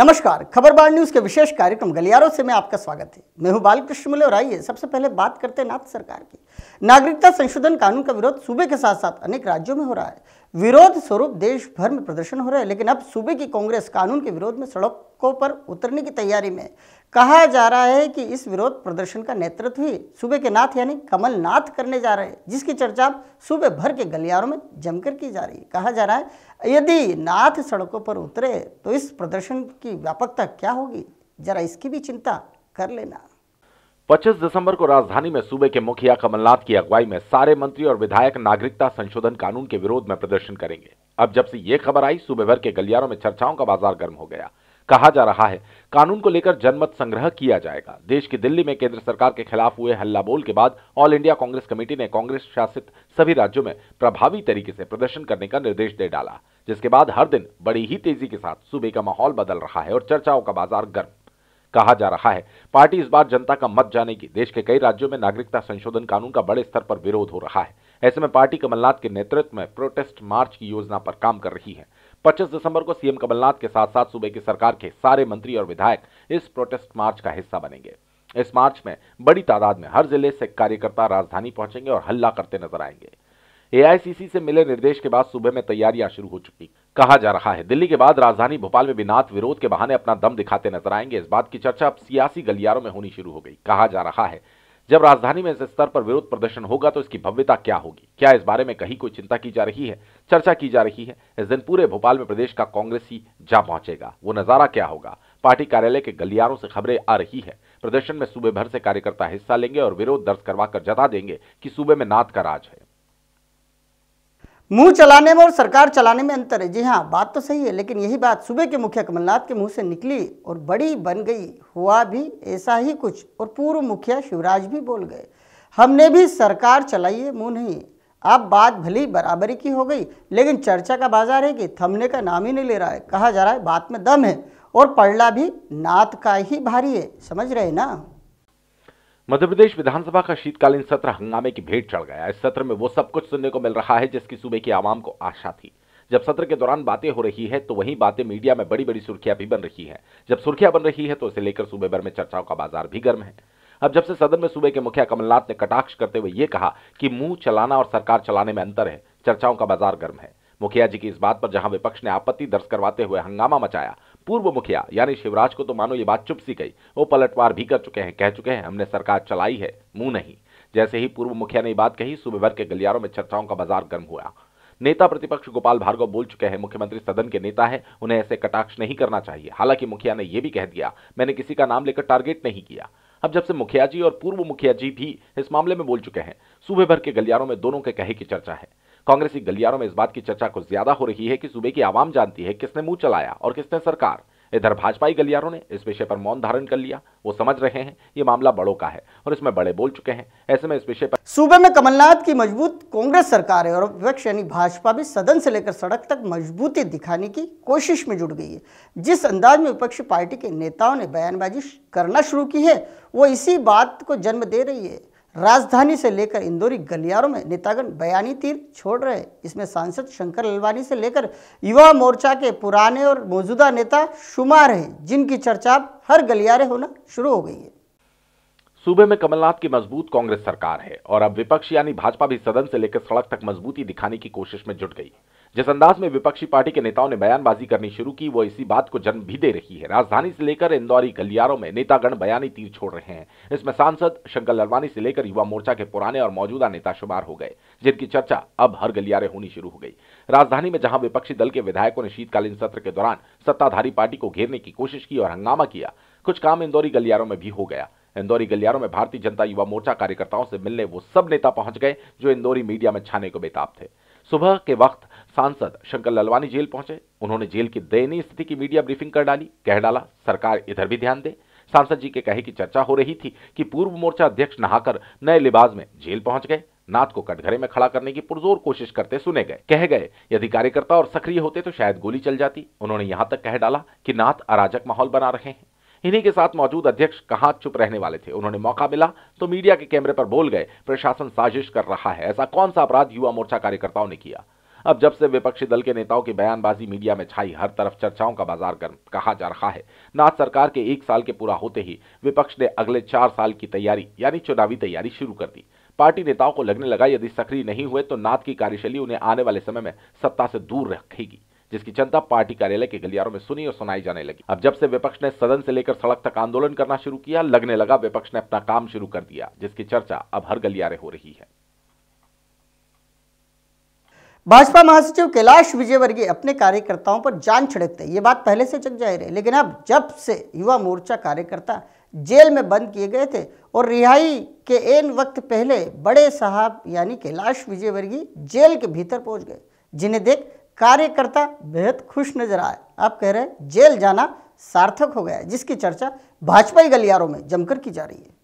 नमस्कार खबरबार न्यूज के विशेष कार्यक्रम गलियारों से मैं आपका स्वागत है मैं हूं बालकृष्ण मुले और आइए सबसे पहले बात करते हैं नाथ सरकार की नागरिकता संशोधन कानून का विरोध सूबे के साथ साथ अनेक राज्यों में हो रहा है विरोध स्वरूप देश भर में प्रदर्शन हो रहे हैं लेकिन अब सूबे की कांग्रेस कानून के विरोध में सड़कों पर उतरने की तैयारी में कहा जा रहा है कि इस विरोध प्रदर्शन का नेतृत्व ही सूबे के नाथ यानी कमलनाथ करने जा रहे हैं जिसकी चर्चा सूबे भर के गलियारों में जमकर की जा रही है कहा जा रहा है यदि नाथ सड़कों पर उतरे तो इस प्रदर्शन की व्यापकता क्या होगी जरा इसकी भी चिंता कर लेना 25 दिसंबर को राजधानी में सूबे के मुखिया कमलनाथ की अगुवाई में सारे मंत्री और विधायक नागरिकता संशोधन कानून के विरोध में प्रदर्शन करेंगे अब जब से ये खबर आई सूबे भर के गलियारों में चर्चाओं का बाजार गर्म हो गया कहा जा रहा है कानून को लेकर जनमत संग्रह किया जाएगा देश की दिल्ली में केंद्र सरकार के खिलाफ हुए हल्ला बोल के बाद ऑल इंडिया कांग्रेस कमेटी ने कांग्रेस शासित सभी राज्यों में प्रभावी तरीके से प्रदर्शन करने का निर्देश दे डाला जिसके बाद हर दिन बड़ी ही तेजी के साथ सूबे का माहौल बदल रहा है और चर्चाओं का बाजार गर्म कहा जा रहा है पार्टी इस बार जनता का मत जानेगी देश के कई राज्यों में नागरिकता संशोधन कानून का बड़े स्तर पर विरोध हो रहा है ऐसे में पार्टी कमलनाथ के नेतृत्व में प्रोटेस्ट मार्च की योजना पर काम कर रही है 25 दिसंबर को सीएम कमलनाथ के साथ साथ सूबे की सरकार के सारे मंत्री और विधायक इस प्रोटेस्ट मार्च का हिस्सा बनेंगे इस मार्च में बड़ी तादाद में हर जिले से कार्यकर्ता राजधानी पहुंचेंगे और हल्ला करते नजर आएंगे एआईसीसी से मिले निर्देश के बाद सुबह में तैयारियां शुरू हो चुकी कहा जा रहा है दिल्ली के बाद राजधानी भोपाल में भी नाथ विरोध के बहाने अपना दम दिखाते नजर आएंगे इस बात की चर्चा अब सियासी गलियारों में होनी शुरू हो गई कहा जा रहा है जब राजधानी में इस स्तर पर विरोध प्रदर्शन होगा तो इसकी भव्यता क्या होगी क्या इस बारे में कहीं कोई चिंता की जा रही है चर्चा की जा रही है इस दिन पूरे भोपाल में प्रदेश का कांग्रेसी जा पहुंचेगा वो नजारा क्या होगा पार्टी कार्यालय के गलियारों से खबरें आ रही है प्रदर्शन में सूबे भर से कार्यकर्ता हिस्सा लेंगे और विरोध दर्ज करवाकर जता देंगे कि सूबे में नाथ का राज है मुंह चलाने में और सरकार चलाने में अंतर है जी हाँ बात तो सही है लेकिन यही बात सुबह के मुखिया कमलनाथ के मुंह से निकली और बड़ी बन गई हुआ भी ऐसा ही कुछ और पूर्व मुखिया शिवराज भी बोल गए हमने भी सरकार चलाई है मुँह नहीं अब बात भली बराबरी की हो गई लेकिन चर्चा का बाजार है कि थमने का नाम ही नहीं ले रहा है कहा जा रहा है बात में दम है और पड़ला भी नात का ही भारी है समझ रहे ना मध्य प्रदेश विधानसभा का शीतकालीन सत्र हंगामे की भेंट चढ़ गया इस सत्र में वो सब कुछ सुनने को मिल रहा है जिसकी सूबे की आवाम को आशा थी जब सत्र के दौरान बातें हो रही है तो वही बातें मीडिया में बड़ी बड़ी सुर्खियां भी बन रही है जब सुर्खियां बन रही है तो इसे लेकर सूबे भर में चर्चाओं का बाजार भी गर्म है अब जब से सदन में सूबे के मुखिया कमलनाथ ने कटाक्ष करते हुए ये कहा कि मुंह चलाना और सरकार चलाने में अंतर है चर्चाओं का बाजार गर्म है मुखिया जी की इस बात पर जहां विपक्ष ने आपत्ति दर्ज करवाते हुए हंगामा मचाया पूर्व मुखिया यानी शिवराज को तो मानो ये बात चुप सी गई वो पलटवार भी कर चुके हैं कह चुके हैं हमने सरकार चलाई है मुंह नहीं जैसे ही पूर्व मुखिया ने बात कही सुबह भर के गलियारों में चर्चाओं का बाजार गर्म हुआ नेता प्रतिपक्ष गोपाल भार्गव बोल चुके हैं मुख्यमंत्री सदन के नेता हैं उन्हें ऐसे कटाक्ष नहीं करना चाहिए हालांकि मुखिया ने यह भी कह दिया मैंने किसी का नाम लेकर टारगेट नहीं किया अब जब से मुखिया जी और पूर्व मुखिया जी भी इस मामले में बोल चुके हैं सूबे भर के गलियारों में दोनों के कहे की चर्चा है कांग्रेस गलियारों में इस बात की चर्चा कुछ ज्यादा हो रही है कि सूबे की आवाम जानती है किसने मुंह चलाया और किसने सरकार इधर भाजपाई गलियारों ने इस विषय पर मौन धारण कर लिया वो समझ रहे हैं ये मामला बड़ों का है और इसमें बड़े बोल चुके हैं ऐसे में इस विषय पर सूबे में कमलनाथ की मजबूत कांग्रेस सरकार है और विपक्ष यानी भाजपा भी सदन से लेकर सड़क तक मजबूती दिखाने की कोशिश में जुट गई है जिस अंदाज में विपक्षी पार्टी के नेताओं ने बयानबाजी करना शुरू की है वो इसी बात को जन्म दे रही है राजधानी से लेकर इंदौरी गलियारों में नेतागण बयानी तीर छोड़ रहे इसमें सांसद शंकर ललवानी से लेकर युवा मोर्चा के पुराने और मौजूदा नेता शुमार हैं जिनकी चर्चा हर गलियारे होना शुरू हो गई है सूबे में कमलनाथ की मजबूत कांग्रेस सरकार है और अब विपक्ष यानी भाजपा भी सदन से लेकर सड़क तक मजबूती दिखाने की कोशिश में जुट गई जिस अंदाज में विपक्षी पार्टी के नेताओं ने बयानबाजी करनी शुरू की वो इसी बात को जन्म भी दे रही है राजधानी से लेकर इंदौरी गलियारों में नेतागण बयानी तीर छोड़ रहे हैं इसमें सांसद शंकर लालवानी से लेकर युवा मोर्चा के पुराने और मौजूदा नेता शुमार हो गए जिनकी चर्चा अब हर गलियारे होनी शुरू हो गई राजधानी में जहां विपक्षी दल के विधायकों ने शीतकालीन सत्र के दौरान सत्ताधारी पार्टी को घेरने की कोशिश की और हंगामा किया कुछ काम इंदौरी गलियारों में भी हो गया इंदौरी गलियारों में भारतीय जनता युवा मोर्चा कार्यकर्ताओं से मिलने वो सब नेता पहुंच गए जो इंदौरी मीडिया में छाने को बेताब थे सुबह के वक्त सांसद शंकर ललवानी जेल पहुंचे उन्होंने जेल की दयनीय स्थिति की मीडिया ब्रीफिंग कर डाली कह डाला सरकार इधर भी ध्यान दे सांसद जी के कहे की चर्चा हो रही थी कि पूर्व मोर्चा अध्यक्ष नहाकर नए लिबाज में जेल पहुंच गए नाथ को कटघरे में खड़ा करने की पुरजोर कोशिश करते सुने गए कह गए यदि कार्यकर्ता और सक्रिय होते तो शायद गोली चल जाती उन्होंने यहां तक कह डाला कि नाथ अराजक माहौल बना रहे हैं इन्हीं के साथ मौजूद अध्यक्ष कहां चुप रहने वाले थे उन्होंने मौका मिला तो मीडिया के कैमरे पर बोल गए प्रशासन साजिश कर रहा है ऐसा कौन सा अपराध युवा मोर्चा कार्यकर्ताओं ने किया अब जब से विपक्षी दल के नेताओं की बयानबाजी मीडिया में छाई हर तरफ चर्चाओं का बाजार गर्म कहा जा रहा है नाथ सरकार के एक साल के पूरा होते ही विपक्ष ने अगले चार साल की तैयारी यानी चुनावी तैयारी शुरू कर दी पार्टी नेताओं को लगने लगा यदि सक्रिय नहीं हुए तो नाथ की कार्यशैली उन्हें आने वाले समय में सत्ता से दूर रखेगी जिसकी जनता पार्टी कार्यालय के गलियारों में सुनी और सुनाई जाने लगी अब जब से विपक्ष ने सदन से लेकर सड़क तक आंदोलन करना शुरू किया लगने लगा विपक्ष ने अपना काम शुरू कर दिया जिसकी चर्चा अब हर गलियारे हो रही है भाजपा महासचिव कैलाश विजयवर्गीय अपने कार्यकर्ताओं पर जान छिड़कते ये बात पहले से जग जाहिर है लेकिन अब जब से युवा मोर्चा कार्यकर्ता जेल में बंद किए गए थे और रिहाई के एन वक्त पहले बड़े साहब यानी कैलाश विजयवर्गीय जेल के भीतर पहुंच गए जिन्हें देख कार्यकर्ता बेहद खुश नजर आए आप कह रहे हैं जेल जाना सार्थक हो गया जिसकी चर्चा भाजपाई गलियारों में जमकर की जा रही है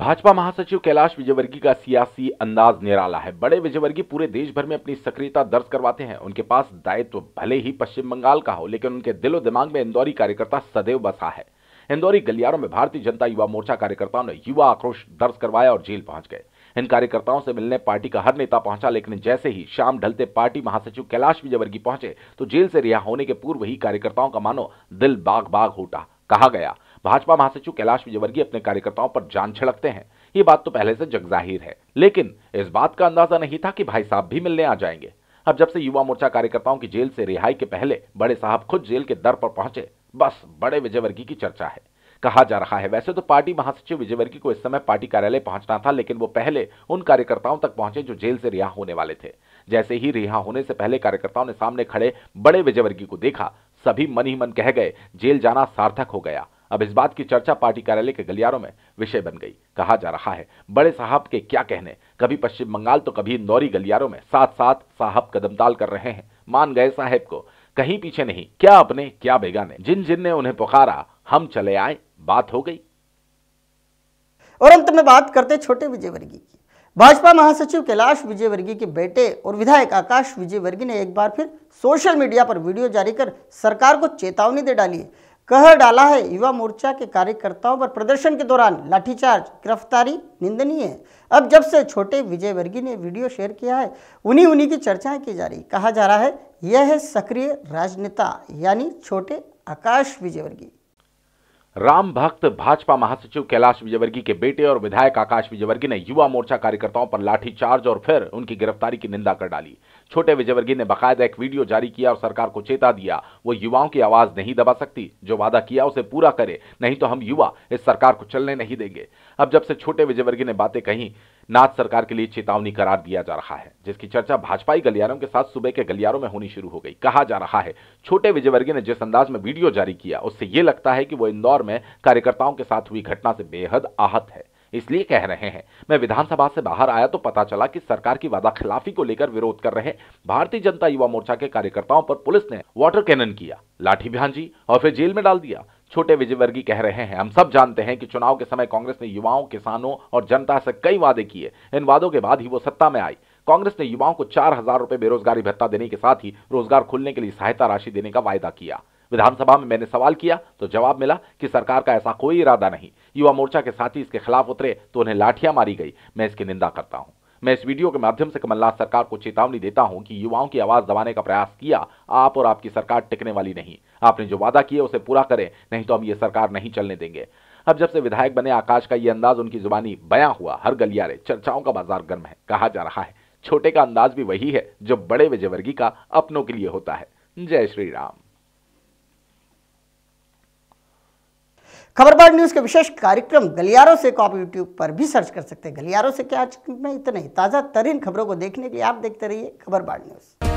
भाजपा महासचिव कैलाश विजयवर्गीय का सियासी अंदाज निराला है बड़े विजयवर्गीय पूरे देश भर में अपनी सक्रियता दर्ज करवाते हैं उनके पास दायित्व तो भले ही पश्चिम बंगाल का हो लेकिन उनके दिलो दिमाग में इंदौरी कार्यकर्ता सदैव बसा है इंदौरी गलियारों में भारतीय जनता युवा मोर्चा कार्यकर्ताओं ने युवा आक्रोश दर्ज करवाया और जेल पहुंच गए इन कार्यकर्ताओं से मिलने पार्टी का हर नेता पहुंचा लेकिन जैसे ही शाम ढलते पार्टी महासचिव कैलाश विजयवर्गीय पहुंचे तो जेल से रिहा होने के पूर्व ही कार्यकर्ताओं का मानो दिल बाग बाग होटा कहा गया भाजपा महासचिव कैलाश विजयवर्गीय अपने कार्यकर्ताओं पर जान छिड़कते हैं ये बात तो पहले से जगजाहिर है लेकिन इस बात का अंदाजा नहीं था कि भाई साहब भी मिलने आ जाएंगे अब जब से युवा मोर्चा कार्यकर्ताओं की जेल से रिहाई के पहले बड़े साहब खुद जेल के दर पर पहुंचे बस बड़े विजयवर्गीय की चर्चा है कहा जा रहा है वैसे तो पार्टी महासचिव विजयवर्गीय को इस समय पार्टी कार्यालय पहुंचना था लेकिन वो पहले उन कार्यकर्ताओं तक पहुंचे जो जेल से रिहा होने वाले थे जैसे ही रिहा होने से पहले कार्यकर्ताओं ने सामने खड़े बड़े विजयवर्गीय को देखा सभी मन ही मन कह गए जेल जाना सार्थक हो गया अब इस बात की चर्चा पार्टी कार्यालय के गलियारों में विषय बन गई कहा जा रहा है बड़े साहब के क्या कहने कभी पश्चिम बंगाल तो कभी इंदौरी गलियारों में साथ साथ साहब कदमताल कर रहे हैं मान गए साहेब को कहीं पीछे नहीं क्या अपने क्या बेगा जिन जिन ने उन्हें पुकारा हम चले आए बात हो गई और अंत में बात करते छोटे विजयवर्गीय की भाजपा महासचिव कैलाश विजयवर्गीय के बेटे और विधायक आकाश विजयवर्गीय ने एक बार फिर सोशल मीडिया पर वीडियो जारी कर सरकार को चेतावनी दे डाली है कह डाला है युवा मोर्चा के कार्यकर्ताओं पर प्रदर्शन के दौरान लाठीचार्ज गिरफ्तारी निंदनीय है अब जब से छोटे विजय वर्गी ने वीडियो शेयर किया है उन्हीं उन्हीं की चर्चाएं की जा रही कहा जा रहा है यह है सक्रिय राजनेता यानी छोटे आकाश विजयवर्गीय राम भक्त भाजपा महासचिव कैलाश विजयवर्गीय के बेटे और विधायक आकाश विजयवर्गीय ने युवा मोर्चा कार्यकर्ताओं पर लाठीचार्ज और फिर उनकी गिरफ्तारी की निंदा कर डाली छोटे विजयवर्गीय ने बकायदा एक वीडियो जारी किया और सरकार को चेता दिया वो युवाओं की आवाज नहीं दबा सकती जो वादा किया उसे पूरा करे नहीं तो हम युवा इस सरकार को चलने नहीं देंगे अब जब से छोटे विजयवर्गीय ने बातें कही नाथ सरकार के लिए चेतावनी करार दिया जा रहा है जिसकी चर्चा भाजपाई गलियारों के साथ सुबह के गलियारों में होनी शुरू हो गई कहा जा रहा है छोटे विजयवर्गीय ने जिस अंदाज में वीडियो जारी किया उससे ये लगता है कि वो इंदौर में कार्यकर्ताओं के साथ हुई घटना से बेहद आहत है इसलिए कह रहे हैं मैं विधानसभा से बाहर आया तो पता चला कि सरकार की वादा खिलाफी को लेकर विरोध कर रहे भारतीय जनता युवा मोर्चा के कार्यकर्ताओं पर पुलिस ने वाटर कैनन किया लाठी भांजी और फिर जेल में डाल दिया छोटे विजयवर्गीय कह रहे हैं हम सब जानते हैं कि चुनाव के समय कांग्रेस ने युवाओं किसानों और जनता से कई वादे किए इन वादों के बाद ही वो सत्ता में आई कांग्रेस ने युवाओं को चार हजार रुपए बेरोजगारी भत्ता देने के साथ ही रोजगार खुलने के लिए सहायता राशि देने का वायदा किया विधानसभा में मैंने सवाल किया तो जवाब मिला कि सरकार का ऐसा कोई इरादा नहीं युवा मोर्चा के साथी इसके खिलाफ उतरे तो उन्हें लाठियां मारी गई मैं इसकी निंदा करता हूं मैं इस वीडियो के माध्यम से कमलनाथ सरकार को चेतावनी देता हूं कि युवाओं की आवाज दबाने का प्रयास किया आप और आपकी सरकार टिकने वाली नहीं आपने जो वादा किया उसे पूरा करें नहीं तो हम ये सरकार नहीं चलने देंगे अब जब से विधायक बने आकाश का ये अंदाज उनकी जुबानी बयां हुआ हर गलियारे चर्चाओं का बाजार गर्म है कहा जा रहा है छोटे का अंदाज भी वही है जो बड़े विजयवर्गीय का अपनों के लिए होता है जय श्री राम खबरबार न्यूज़ के विशेष कार्यक्रम गलियारों से को आप यूट्यूब पर भी सर्च कर सकते हैं गलियारों से क्या आज में इतना ही ताज़ा तरीन खबरों को देखने के लिए आप देखते रहिए खबरबार न्यूज़